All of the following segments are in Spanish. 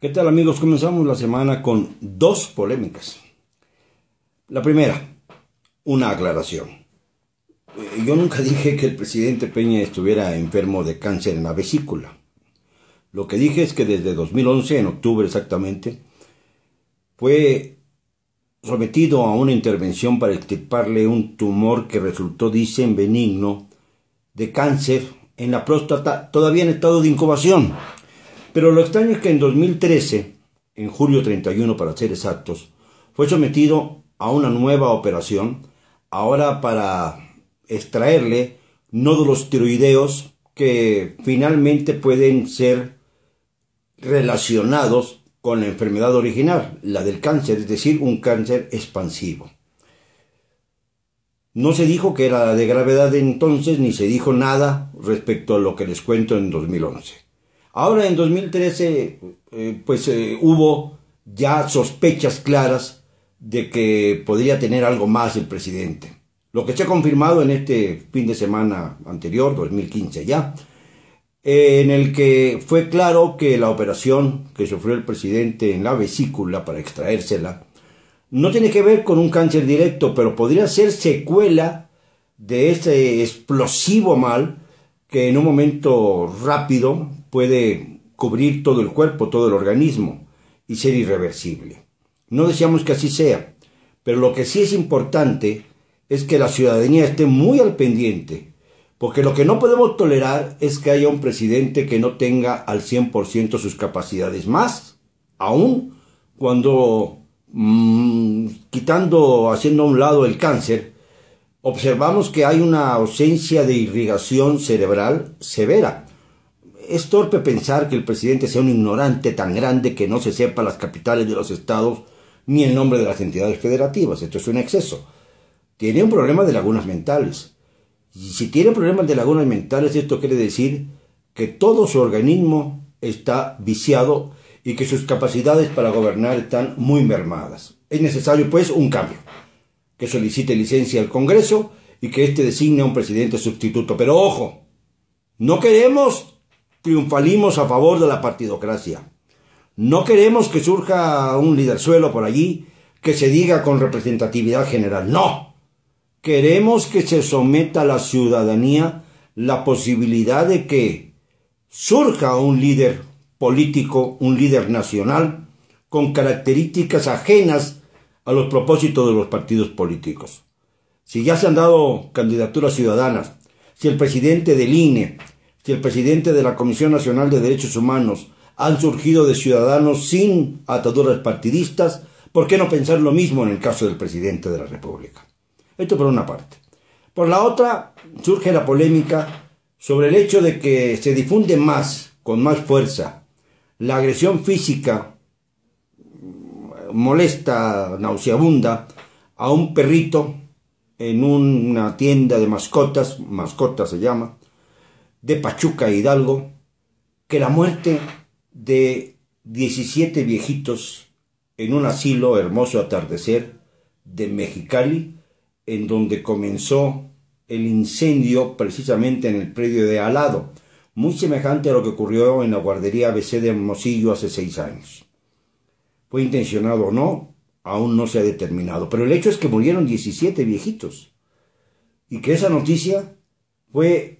¿Qué tal amigos? Comenzamos la semana con dos polémicas. La primera, una aclaración. Eh, yo nunca dije que el presidente Peña estuviera enfermo de cáncer en la vesícula. Lo que dije es que desde 2011, en octubre exactamente, fue sometido a una intervención para extirparle un tumor que resultó, dicen, benigno de cáncer en la próstata, todavía en estado de incubación pero lo extraño es que en 2013, en julio 31 para ser exactos, fue sometido a una nueva operación, ahora para extraerle nódulos tiroideos que finalmente pueden ser relacionados con la enfermedad original, la del cáncer, es decir, un cáncer expansivo. No se dijo que era de gravedad entonces, ni se dijo nada respecto a lo que les cuento en 2011. Ahora en 2013 eh, pues eh, hubo ya sospechas claras de que podría tener algo más el presidente. Lo que se ha confirmado en este fin de semana anterior, 2015 ya, eh, en el que fue claro que la operación que sufrió el presidente en la vesícula para extraérsela no tiene que ver con un cáncer directo, pero podría ser secuela de ese explosivo mal que en un momento rápido puede cubrir todo el cuerpo, todo el organismo y ser irreversible. No deseamos que así sea, pero lo que sí es importante es que la ciudadanía esté muy al pendiente, porque lo que no podemos tolerar es que haya un presidente que no tenga al 100% sus capacidades, más aún cuando mm, quitando, haciendo a un lado el cáncer, observamos que hay una ausencia de irrigación cerebral severa. Es torpe pensar que el presidente sea un ignorante tan grande que no se sepa las capitales de los estados ni el nombre de las entidades federativas. Esto es un exceso. Tiene un problema de lagunas mentales. Y si tiene problemas de lagunas mentales, esto quiere decir que todo su organismo está viciado y que sus capacidades para gobernar están muy mermadas. Es necesario, pues, un cambio que solicite licencia al Congreso y que éste designe a un presidente sustituto. Pero ojo, no queremos triunfalismos a favor de la partidocracia. No queremos que surja un líder suelo por allí que se diga con representatividad general. No. Queremos que se someta a la ciudadanía la posibilidad de que surja un líder político, un líder nacional, con características ajenas a los propósitos de los partidos políticos. Si ya se han dado candidaturas ciudadanas, si el presidente del INE, si el presidente de la Comisión Nacional de Derechos Humanos han surgido de ciudadanos sin ataduras partidistas, ¿por qué no pensar lo mismo en el caso del presidente de la República? Esto por una parte. Por la otra, surge la polémica sobre el hecho de que se difunde más, con más fuerza, la agresión física molesta, nauseabunda, a un perrito en una tienda de mascotas, mascota se llama, de Pachuca Hidalgo, que la muerte de 17 viejitos en un asilo hermoso atardecer de Mexicali, en donde comenzó el incendio precisamente en el predio de Alado, muy semejante a lo que ocurrió en la guardería BC de Hermosillo hace seis años. Fue intencionado o no, aún no se ha determinado. Pero el hecho es que murieron 17 viejitos. Y que esa noticia fue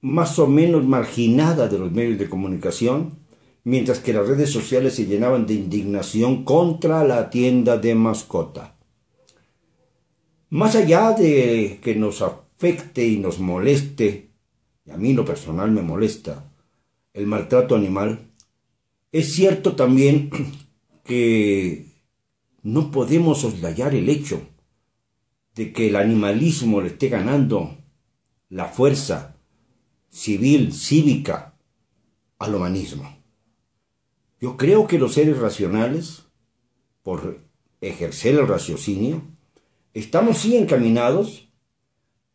más o menos marginada de los medios de comunicación, mientras que las redes sociales se llenaban de indignación contra la tienda de mascota. Más allá de que nos afecte y nos moleste, y a mí lo personal me molesta, el maltrato animal, es cierto también que no podemos oslayar el hecho de que el animalismo le esté ganando la fuerza civil, cívica, al humanismo. Yo creo que los seres racionales, por ejercer el raciocinio, estamos sí encaminados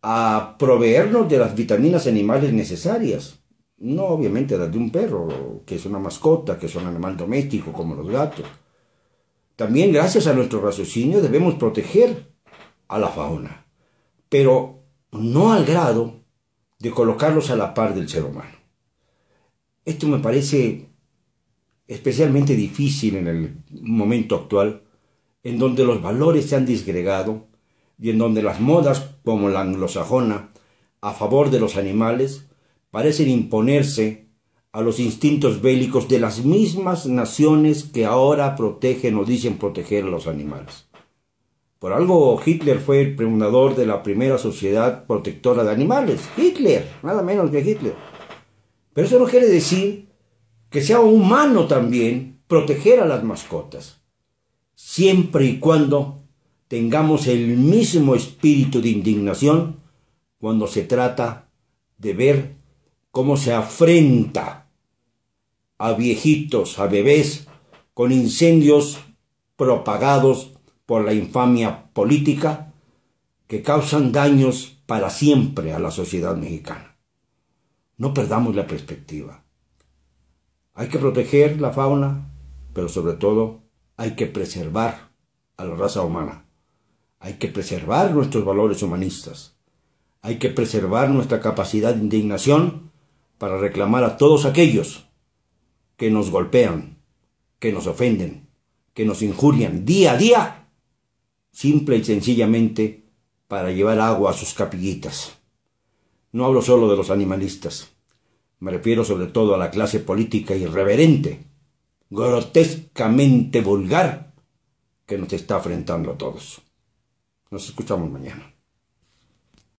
a proveernos de las vitaminas animales necesarias no, obviamente, las de un perro, que es una mascota, que es un animal doméstico, como los gatos. También, gracias a nuestro raciocinio, debemos proteger a la fauna, pero no al grado de colocarlos a la par del ser humano. Esto me parece especialmente difícil en el momento actual, en donde los valores se han disgregado y en donde las modas, como la anglosajona, a favor de los animales, parecen imponerse a los instintos bélicos de las mismas naciones que ahora protegen o dicen proteger a los animales. Por algo Hitler fue el fundador de la primera sociedad protectora de animales. Hitler, nada menos que Hitler. Pero eso no quiere decir que sea humano también proteger a las mascotas, siempre y cuando tengamos el mismo espíritu de indignación cuando se trata de ver cómo se afrenta a viejitos, a bebés, con incendios propagados por la infamia política que causan daños para siempre a la sociedad mexicana. No perdamos la perspectiva. Hay que proteger la fauna, pero sobre todo hay que preservar a la raza humana. Hay que preservar nuestros valores humanistas. Hay que preservar nuestra capacidad de indignación para reclamar a todos aquellos que nos golpean, que nos ofenden, que nos injurian día a día, simple y sencillamente para llevar agua a sus capillitas. No hablo solo de los animalistas, me refiero sobre todo a la clase política irreverente, grotescamente vulgar, que nos está afrentando a todos. Nos escuchamos mañana.